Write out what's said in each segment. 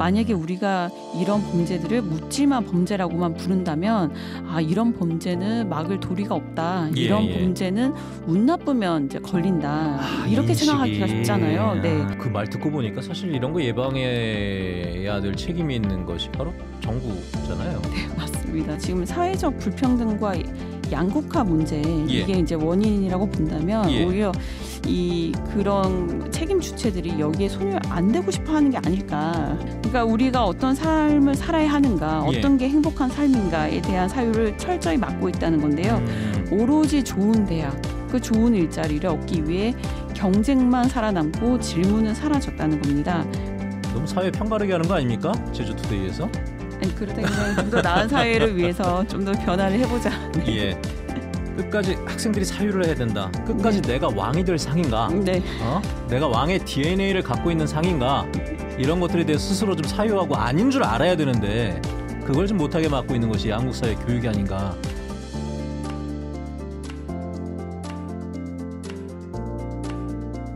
만약에 우리가 이런 범죄들을 묻지마 범죄라고만 부른다면 아 이런 범죄는 막을 도리가 없다. 예, 이런 예, 범죄는 운 나쁘면 이제 걸린다. 아, 이렇게 인식이... 생각하기가 쉽잖아요. 아, 네. 그 말 듣고 보니까 사실 이런 거 예방해야 될 책임이 있는 것이 바로 정부잖아요. 네, 맞습니다. 지금 사회적 불평등과 양극화 문제 예. 이게 예. 이제 원인이라고 본다면 예. 오히려 이 그런 책임 주체들이 여기에 손을 안 대고 싶어 하는 게 아닐까. 그러니까 우리가 어떤 삶을 살아야 하는가, 예. 어떤 예. 게 행복한 삶인가에 대한 사유를 철저히 막고 있다는 건데요. 음. 오로지 좋은 대학, 그 좋은 일자리를 얻기 위해 경쟁만 살아남고 질문은 사라졌다는 겁니다. 너무 사회 편가르게 하는 거 아닙니까? 제주투데이에서? 아니 그러다 면 좀더 나은 사회를 위해서 좀 더 변화를 해보자. 예. 끝까지 학생들이 사유를 해야 된다. 끝까지 네. 내가 왕이 될 상인가? 네. 어? 내가 왕의 DNA를 갖고 있는 상인가? 이런 것들에 대해 스스로 좀 사유하고 아닌 줄 알아야 되는데 그걸 좀 못하게 막고 있는 것이 한국 사회 교육이 아닌가.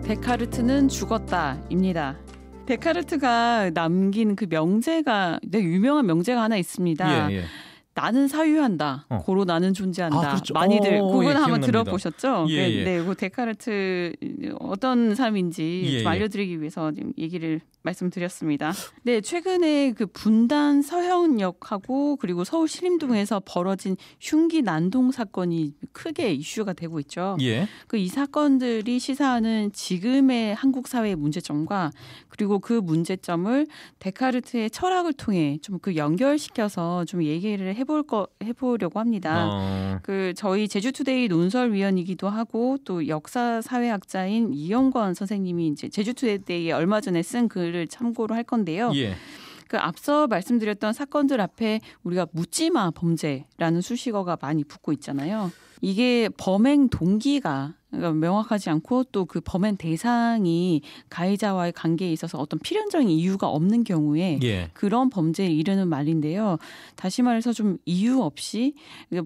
데카르트는 죽었다입니다. 데카르트가 남긴 그 명제가 유명한 명제가 하나 있습니다. 예, 예. 나는 사유한다. 어. 고로 나는 존재한다. 아, 그렇죠. 많이들 오, 어, 그건 예, 한번 들어보셨죠? 예, 네, 예. 네, 그 데카르트 어떤 사람인지 예, 좀 예. 알려드리기 위해서 지금 얘기를 말씀드렸습니다. 네, 최근에 그 분단 서현역하고 그리고 서울 신림동에서 벌어진 흉기 난동 사건이 크게 이슈가 되고 있죠. 예. 그이 사건들이 시사하는 지금의 한국 사회의 문제점과 그리고 그 문제점을 데카르트의 철학을 통해 좀 그 연결시켜서 좀 얘기를 해 해볼 거 해보려고 합니다. 어. 그 저희 제주투데이 논설위원이기도 하고 또 역사 사회학자인 이영권 선생님이 이제 제주투데이에 얼마 전에 쓴 글을 참고로 할 건데요. 예. 그 앞서 말씀드렸던 사건들 앞에 우리가 묻지마 범죄라는 수식어가 많이 붙고 있잖아요. 이게 범행 동기가 그러니까 명확하지 않고 또 그 범행 대상이 가해자와의 관계에 있어서 어떤 필연적인 이유가 없는 경우에 예. 그런 범죄에 이르는 말인데요. 다시 말해서 좀 이유 없이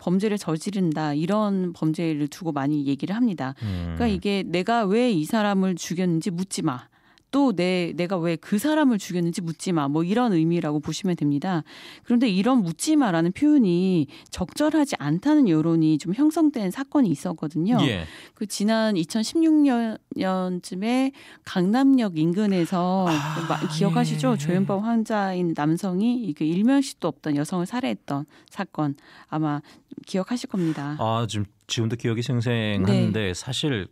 범죄를 저지른다 이런 범죄를 두고 많이 얘기를 합니다. 음. 그러니까 이게 내가 왜 이 사람을 죽였는지 묻지 마. 또내 내가 왜 그 사람을 죽였는지 묻지 마. 뭐 이런 의미라고 보시면 됩니다. 그런데 이런 묻지 마라는 표현이 적절하지 않다는 여론이 좀 형성된 사건이 있었거든요. 예. 그 지난 2016년쯤에 강남역 인근에서 아, 기억하시죠? 예. 조현범 환자인 남성이 이 일면식도 없던 여성을 살해했던 사건 아마 기억하실 겁니다. 아, 지금 지금도 기억이 생생한데 네. 사실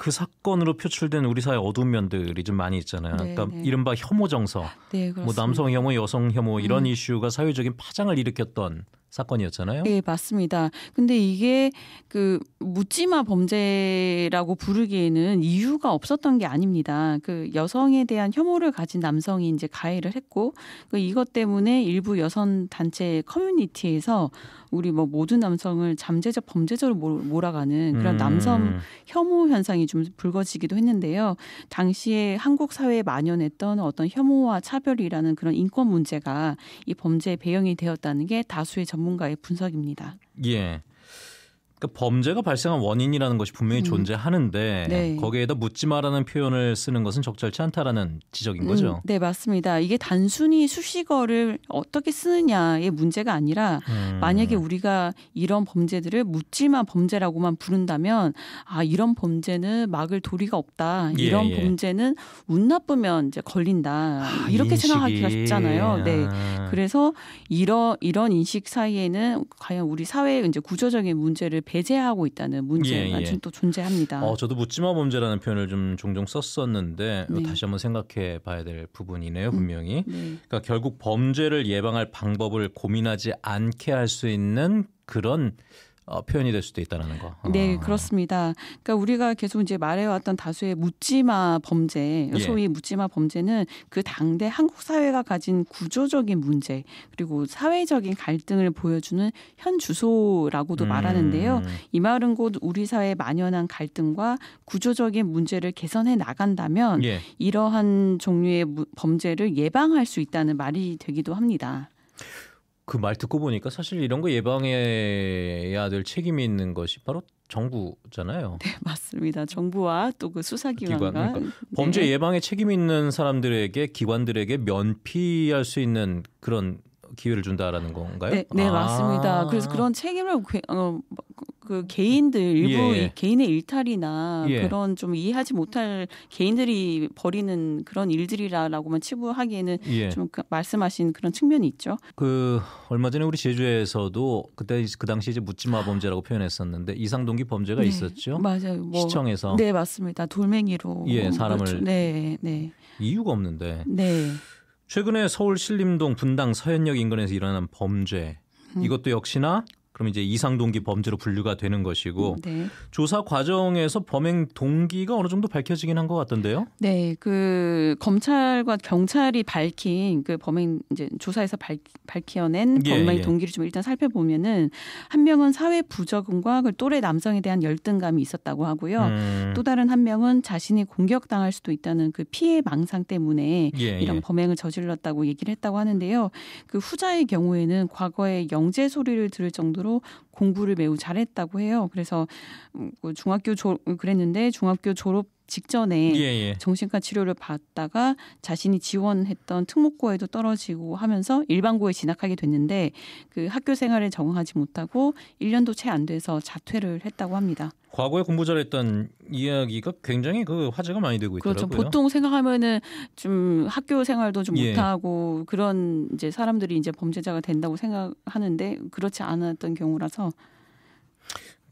그 사건으로 표출된 우리 사회 어두운 면들이 좀 많이 있잖아요. 네, 그러니까 네. 이른바 혐오 정서, 네, 뭐 남성 혐오, 여성 혐오 이런 음. 이슈가 사회적인 파장을 일으켰던 사건이었잖아요. 네, 맞습니다. 근데 이게 그 묻지마 범죄라고 부르기에는 이유가 없었던 게 아닙니다. 그 여성에 대한 혐오를 가진 남성이 이제 가해를 했고 그 이것 때문에 일부 여성 단체 커뮤니티에서 우리 뭐 모든 남성을 잠재적 범죄자로 몰아가는 그런 음. 남성 혐오 현상이 좀 불거지기도 했는데요. 당시에 한국 사회에 만연했던 어떤 혐오와 차별이라는 그런 인권 문제가 이 범죄의 배경이 되었다는 게 다수의 전 전문가의 분석입니다. 예. 그러니까 범죄가 발생한 원인이라는 것이 분명히 음. 존재하는데 네. 거기에다 묻지 마라는 표현을 쓰는 것은 적절치 않다라는 지적인 음, 거죠. 음. 네, 맞습니다. 이게 단순히 수식어를 어떻게 쓰느냐의 문제가 아니라 음. 만약에 우리가 이런 범죄들을 묻지마 범죄라고만 부른다면 아 이런 범죄는 막을 도리가 없다. 예, 이런 예, 예. 범죄는 운 나쁘면 이제 걸린다. 아, 이렇게 인식이. 생각하기가 쉽잖아요. 아. 네, 그래서 이런 이런 인식 사이에는 과연 우리 사회의 이제 구조적인 문제를 배제하고 있다는 문제가 예, 예. 또 존재합니다. 어, 저도 묻지마 범죄라는 표현을 좀 종종 썼었는데 네. 다시 한번 생각해 봐야 될 부분이네요, 음, 분명히. 음, 네. 그러니까 결국 범죄를 예방할 방법을 고민하지 않게 할 수 있는 그런 어, 표현이 될 수도 있다는 거. 어. 네, 아. 그렇습니다. 그러니까 우리가 계속 이제 말해왔던 다수의 묻지마 범죄, 예. 소위 예. 묻지마 범죄는 그 당대 한국 사회가 가진 구조적인 문제 그리고 사회적인 갈등을 보여주는 현 주소라고도 음. 말하는데요. 이 말은 곧 우리 사회에 만연한 갈등과 구조적인 문제를 개선해 나간다면 예. 이러한 종류의 범죄를 예방할 수 있다는 말이 되기도 합니다. 그말 듣고 보니까 사실 이런 거 예방해야 될 책임이 있는 것이 바로 정부잖아요. 네, 맞습니다. 정부와 또 그 수사기관과 기관, 그러니까 범죄 네. 예방에 책임 있는 사람들에게 기관들에게 면피할 수 있는 그런 기회를 준다라는 건가요? 네, 네 아. 맞습니다. 그래서 그런 책임을 그, 어, 그 개인들 일부 예. 개인의 일탈이나 예. 그런 좀 이해하지 못할 개인들이 벌이는 그런 일들이라고만 치부하기에는 예. 좀그 말씀하신 그런 측면이 있죠. 그 얼마 전에 우리 제주에서도 그때 그 당시 이제 묻지마 범죄라고 표현했었는데 이상동기 범죄가 네. 있었죠. 맞아요. 뭐, 시청에서 네 맞습니다. 돌멩이로 예 사람을 네 네. 이유가 없는데. 네. 최근에 서울 신림동 분당 서현역 인근에서 일어난 범죄 음. 이것도 역시나 그럼 이제 이상 동기 범죄로 분류가 되는 것이고 음, 네. 조사 과정에서 범행 동기가 어느 정도 밝혀지긴 한 것 같던데요. 네, 그 검찰과 경찰이 밝힌 그 범행 이제 조사에서 밝, 밝혀낸 예, 범행 예. 동기를 좀 일단 살펴보면은 한 명은 사회 부적응과 그 또래 남성에 대한 열등감이 있었다고 하고요. 음. 또 다른 한 명은 자신이 공격당할 수도 있다는 그 피해 망상 때문에 예, 예. 이런 범행을 저질렀다고 얘기를 했다고 하는데요. 그 후자의 경우에는 과거에 영재 소리를 들을 정도 정도로 공부를 매우 잘했다고 해요. 그래서 음, 그 중학교 졸 그랬는데 중학교 졸업 직전에 예, 예. 정신과 치료를 받다가 자신이 지원했던 특목고에도 떨어지고 하면서 일반고에 진학하게 됐는데 그 학교 생활에 적응하지 못하고 1년도 채 안 돼서 자퇴를 했다고 합니다. 과거에 공부 잘했던 이야기가 굉장히 그 화제가 많이 되고 그렇죠. 있더라고요. 그렇죠. 보통 생각하면은 좀 학교 생활도 좀 예. 못하고 그런 이제 사람들이 이제 범죄자가 된다고 생각하는데 그렇지 않았던 경우라서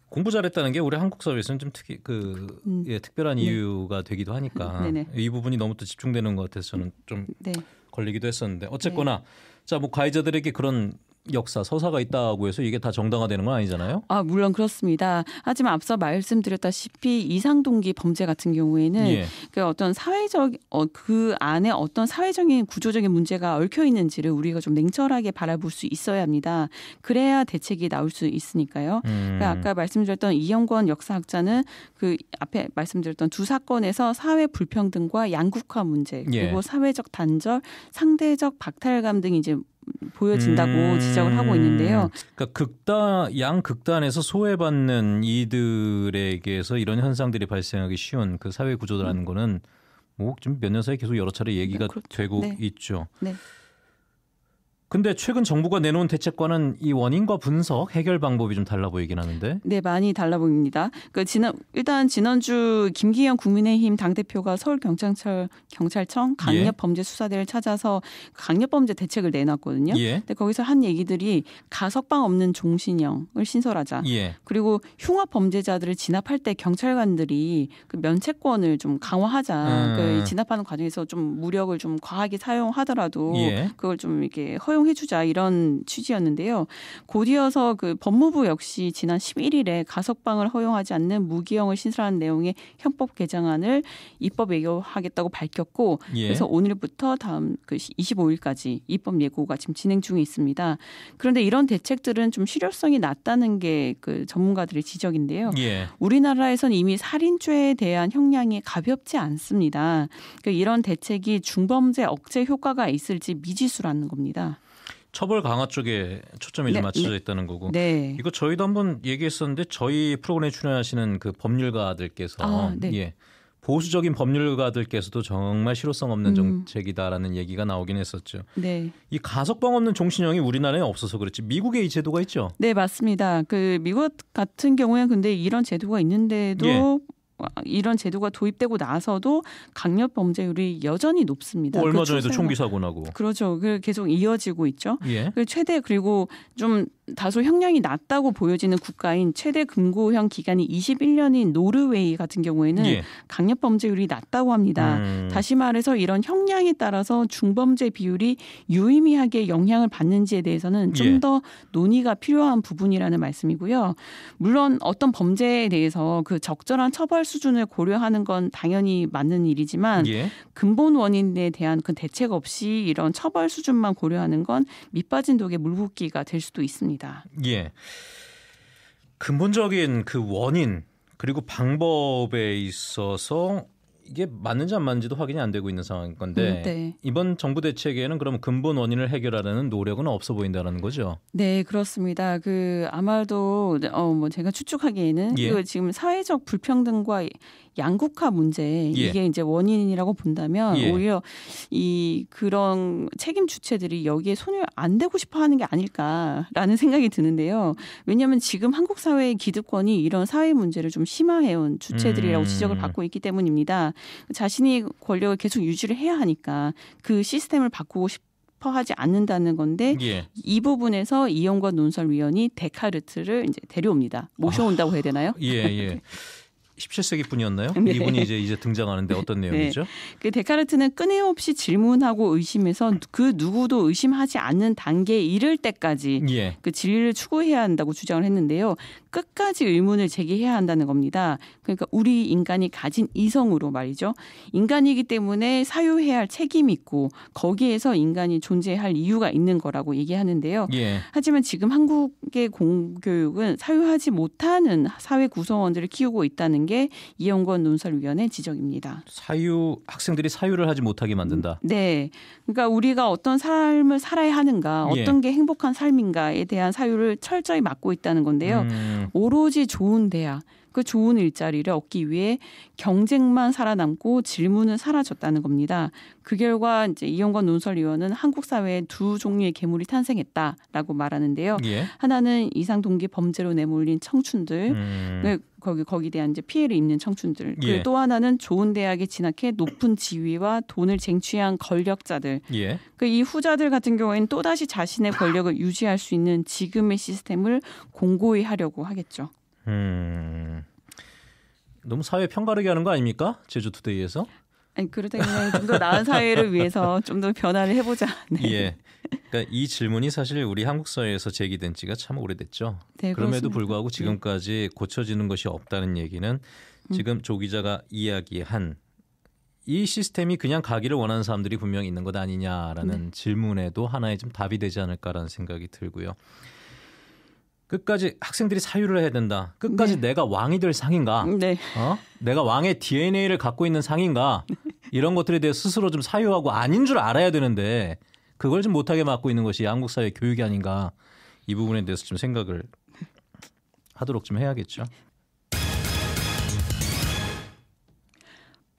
공부 잘했다는 게 우리 한국 사회에서는 좀 특이 그 음. 예, 특별한 네. 이유가 네. 되기도 하니까 이 부분이 너무 또 집중되는 것 같아서 저는 좀 네. 걸리기도 했었는데 어쨌거나 네. 자뭐 가해자들에게 그런 역사 서사가 있다고 해서 이게 다 정당화되는 건 아니잖아요. 아 물론 그렇습니다. 하지만 앞서 말씀드렸다시피 이상동기 범죄 같은 경우에는 예. 그 어떤 사회적 어, 그 안에 어떤 사회적인 구조적인 문제가 얽혀 있는지를 우리가 좀 냉철하게 바라볼 수 있어야 합니다. 그래야 대책이 나올 수 있으니까요. 음. 그 아까 말씀드렸던 이영권 역사학자는 그 앞에 말씀드렸던 두 사건에서 사회 불평등과 양극화 문제 예. 그리고 예. 사회적 단절, 상대적 박탈감 등 이제 보여진다고 음... 지적을 하고 있는데요. 그러니까 극단 양 극단에서 소외받는 이들에게서 이런 현상들이 발생하기 쉬운 그 사회 구조라는 음. 거는 뭐 지금 몇 년 사이 계속 여러 차례 얘기가 네, 그렇죠. 되고 네. 있죠. 네. 근데 최근 정부가 내놓은 대책과는 이 원인과 분석, 해결 방법이 좀 달라 보이긴 하는데. 네, 많이 달라 보입니다. 그 지난 일단 지난주 김기현 국민의힘 당 대표가 서울 경찰청 경찰청 강력 예. 범죄 수사대를 찾아서 강력 범죄 대책을 내놨거든요. 예. 근데 거기서 한 얘기들이 가석방 없는 종신형을 신설하자. 예. 그리고 흉악 범죄자들을 진압할 때 경찰관들이 그 면책권을 좀 강화하자. 음. 그 진압하는 과정에서 좀 무력을 좀 과하게 사용하더라도 예. 그걸 좀 이렇게 허용 허용해주자 이런 취지였는데요. 곧이어서 그 법무부 역시 지난 11일에 가석방을 허용하지 않는 무기형을 신설하는 내용의 현법 개정안을 입법 예고하겠다고 밝혔고 예. 그래서 오늘부터 다음 그 25일까지 입법 예고가 지금 진행 중에 있습니다. 그런데 이런 대책들은 좀 실효성이 낮다는 게 그 전문가들의 지적인데요. 예. 우리나라에선 이미 살인죄에 대한 형량이 가볍지 않습니다. 그 이런 대책이 중범죄 억제 효과가 있을지 미지수라는 겁니다. 처벌 강화 쪽에 초점이 네, 좀 맞춰져 네. 있다는 거고 네. 이거 저희도 한번 얘기했었는데 저희 프로그램에 출연하시는 그 법률가들께서 아, 네. 예. 보수적인 법률가들께서도 정말 실효성 없는 음. 정책이다라는 얘기가 나오긴 했었죠. 네. 이 가석방 없는 종신형이 우리나라에 없어서 그렇지 미국에 이 제도가 있죠. 네 맞습니다. 그 미국 같은 경우에 근데 이런 제도가 있는데도 예. 이런 제도가 도입되고 나서도 강력 범죄율이 여전히 높습니다. 뭐 얼마 그 전에도 총기 사고 나고. 그렇죠. 그 계속 이어지고 있죠. 예. 그 최대 그리고 좀 다소 형량이 낮다고 보여지는 국가인 최대 금고형 기간이 21년인 노르웨이 같은 경우에는 예. 강력 범죄율이 낮다고 합니다. 음. 다시 말해서 이런 형량에 따라서 중범죄 비율이 유의미하게 영향을 받는지에 대해서는 좀더 예. 논의가 필요한 부분이라는 말씀이고요. 물론 어떤 범죄에 대해서 그 적절한 처벌 수준을 고려하는 건 당연히 맞는 일이지만 예. 근본 원인에 대한 그 대책 없이 이런 처벌 수준만 고려하는 건 밑빠진 독에 물붓기가 될 수도 있습니다. 있습니다. 예. 근본적인 그 원인 그리고 방법에 있어서 이게 맞는지 안 맞는지도 확인이 안 되고 있는 상황인 건데 음, 네. 이번 정부 대책에는 그럼 근본 원인을 해결하려는 노력은 없어 보인다라는 거죠. 네, 그렇습니다. 그 아마도 어 뭐 제가 추측하기에는 예. 그 지금 사회적 불평등과 양극화 문제 예. 이게 예. 이제 원인이라고 본다면 예. 오히려 이 그런 책임 주체들이 여기에 손을 안 대고 싶어 하는 게 아닐까라는 생각이 드는데요. 왜냐하면 지금 한국 사회의 기득권이 이런 사회 문제를 좀 심화해온 주체들이라고 음. 지적을 받고 있기 때문입니다. 자신이 권력을 계속 유지를 해야 하니까 그 시스템을 바꾸고 싶 하지 않는다는 건데 예. 이 부분에서 이영관 논설위원이 데카르트를 이제 데려옵니다. 모셔온다고 해야 되나요? 아, 예, 예. 네. 17세기 뿐이었나요 네. 이분이 이제 이제 등장하는데 어떤 네. 내용이죠? 네. 그 데카르트는 끊임없이 질문하고 의심해서 그 누구도 의심하지 않는 단계에 이를 때까지 예. 그 진리를 추구해야 한다고 주장을 했는데요. 끝까지 의문을 제기해야 한다는 겁니다. 그러니까 우리 인간이 가진 이성으로 말이죠. 인간이기 때문에 사유해야 할 책임이 있고 거기에서 인간이 존재할 이유가 있는 거라고 얘기하는데요. 예. 하지만 지금 한국의 공교육은 사유하지 못하는 사회 구성원들을 키우고 있다는 게 이용건 논설위원회 지적입니다. 사유 학생들이 사유를 하지 못하게 만든다. 음, 네, 그러니까 우리가 어떤 삶을 살아야 하는가, 예. 어떤 예. 게 행복한 삶인가에 대한 사유를 철저히 막고 있다는 건데요. 음. 오로지 좋은 대학, 그 좋은 일자리를 얻기 위해 경쟁만 살아남고 질문은 사라졌다는 겁니다. 그 결과 이제 이영건 논설위원은 한국 사회에 두 종류의 괴물이 탄생했다라고 말하는데요. 예. 하나는 이상 동기 범죄로 내몰린 청춘들. 음. 네, 거기 거기 대한 이제 피해를 입는 청춘들 그리고 예. 또 하나는 좋은 대학에 진학해 높은 지위와 돈을 쟁취한 권력자들 예. 그이 후자들 같은 경우에는 또다시 자신의 권력을 유지할 수 있는 지금의 시스템을 공고히 하려고 하겠죠 음. 너무 사회 편가르게 하는 거 아닙니까? 제주 투데이에서? 아니 그렇다면좀더 나은 사회를 위해서 좀 더 변화를 해보자. 네. 예. 그러니까 이 질문이 사실 우리 한국 사회에서 제기된 지가 참 오래됐죠. 네, 그럼에도 그렇습니다. 불구하고 네. 지금까지 고쳐지는 것이 없다는 얘기는 음. 지금 조 기자가 이야기한 이 시스템이 그냥 가기를 원하는 사람들이 분명히 있는 것 아니냐라는 네. 질문에도 하나의 좀 답이 되지 않을까라는 생각이 들고요. 끝까지 학생들이 사유를 해야 된다. 끝까지 네. 내가 왕이 될 상인가? 네. 어? 내가 왕의 DNA를 갖고 있는 상인가? 이런 것들에 대해 스스로 좀 사유하고 아닌 줄 알아야 되는데 그걸 좀 못하게 막고 있는 것이 양국 사회 교육이 아닌가 이 부분에 대해서 좀 생각을 하도록 좀 해야겠죠.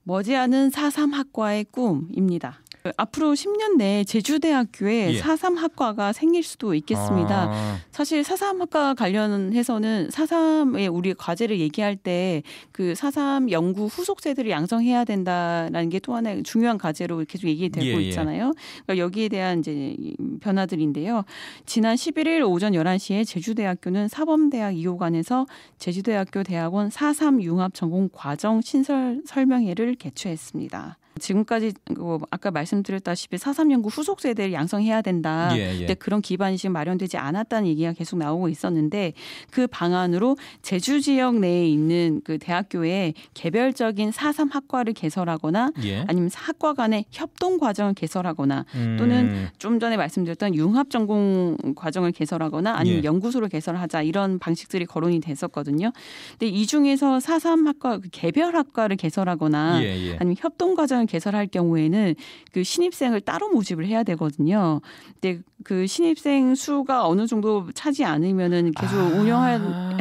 머지않은 4.3 학과의 꿈입니다. 그 앞으로 10년 내에 제주대학교에 예. 4.3학과가 생길 수도 있겠습니다. 아. 사실 4.3학과 관련해서는 4.3의 우리 과제를 얘기할 때 그4.3 연구 후속세들을 양성해야 된다라는 게 또 하나의 중요한 과제로 계속 얘기되고 예, 예, 있잖아요. 그러니까 여기에 대한 이제 변화들인데요. 지난 11일 오전 11시에 제주대학교는 사범대학 2호관에서 제주대학교 대학원 4.3 융합 전공 과정 신설 설명회를 개최했습니다. 지금까지 그 뭐 아까 말씀드렸다시피 4.3연구 후속 세대를 양성해야 된다. 예, 예. 그런 기반이 지금 마련되지 않았다는 얘기가 계속 나오고 있었는데 그 방안으로 제주 지역 내에 있는 그 대학교에 개별적인 4.3 학과를 개설하거나 예. 아니면 학과 간의 협동 과정을 개설하거나 음. 또는 좀 전에 말씀드렸던 융합 전공 과정을 개설하거나 아니면 예. 연구소를 개설하자 이런 방식들이 거론이 됐었거든요. 근데 이 중에서 4.3 학과 그 개별 학과를 개설하거나 예, 예. 아니면 협동 과정을 개설할 경우에는 그 신입생을 따로 모집을 해야 되거든요. 근데 그 신입생 수가 어느 정도 차지 않으면은 계속 아. 운영하는데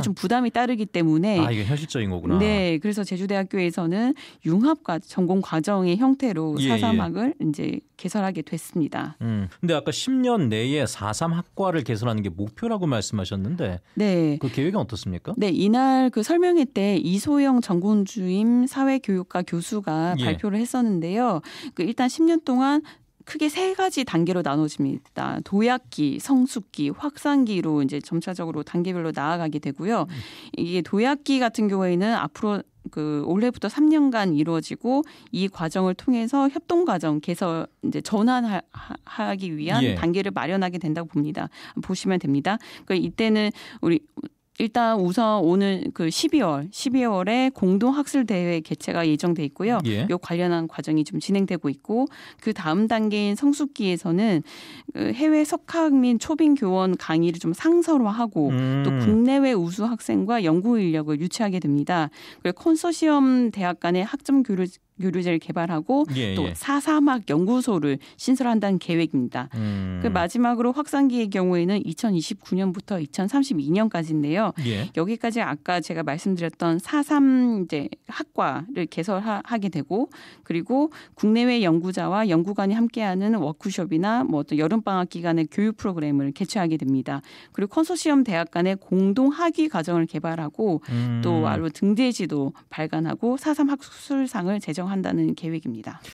려좀 부담이 따르기 때문에 아 이게 현실적인 거구나. 네, 그래서 제주대학교에서는 융합 과 전공 과정의 형태로 예, 예. 사삼학을 예. 이제 개설하게 됐습니다. 음, 근데 아까 10년 내에 사삼 학과를 개설하는 게 목표라고 말씀하셨는데, 네, 그 계획은 어떻습니까? 네, 이날 그 설명회 때 이소영 전공주임 사회교육과 교수가 예. 발표를 했었는데요. 그 일단 10년 동안 크게 세 가지 단계로 나눠집니다. 도약기, 성숙기, 확산기로 이제 점차적으로 단계별로 나아가게 되고요. 이게 도약기 같은 경우에는 앞으로 그 올해부터 3년간 이루어지고 이 과정을 통해서 협동 과정 개설 이제 전환하기 위한 예. 단계를 마련하게 된다고 봅니다. 보시면 됩니다. 그 이때는 우리 일단 우선 오는 그 12월 12월에 공동 학술 대회 개최가 예정돼 있고요. 예. 요 관련한 과정이 좀 진행되고 있고 그 다음 단계인 성숙기에서는 그 해외 석학 및 초빙 교원 강의를 좀 상설화하고 음. 또 국내외 우수 학생과 연구 인력을 유치하게 됩니다. 그리고 콘소시엄 대학 간의 학점 교류 유류제를 개발하고 예, 또 예. 사사막 연구소를 신설한다는 계획입니다. 음. 그 마지막으로 확산기의 경우에는 2029년부터 2032년까지인데요. 예. 여기까지 아까 제가 말씀드렸던 사삼 이제 학과를 개설하게 되고 그리고 국내외 연구자와 연구관이 함께하는 워크숍이나 뭐또 여름 방학 기간의 교육 프로그램을 개최하게 됩니다. 그리고 컨소시엄 대학 간의 공동 학위 과정을 개발하고 음. 또 바로 등재지도 발간하고 사삼 학술상을 제정 운영한다는 계획입니다.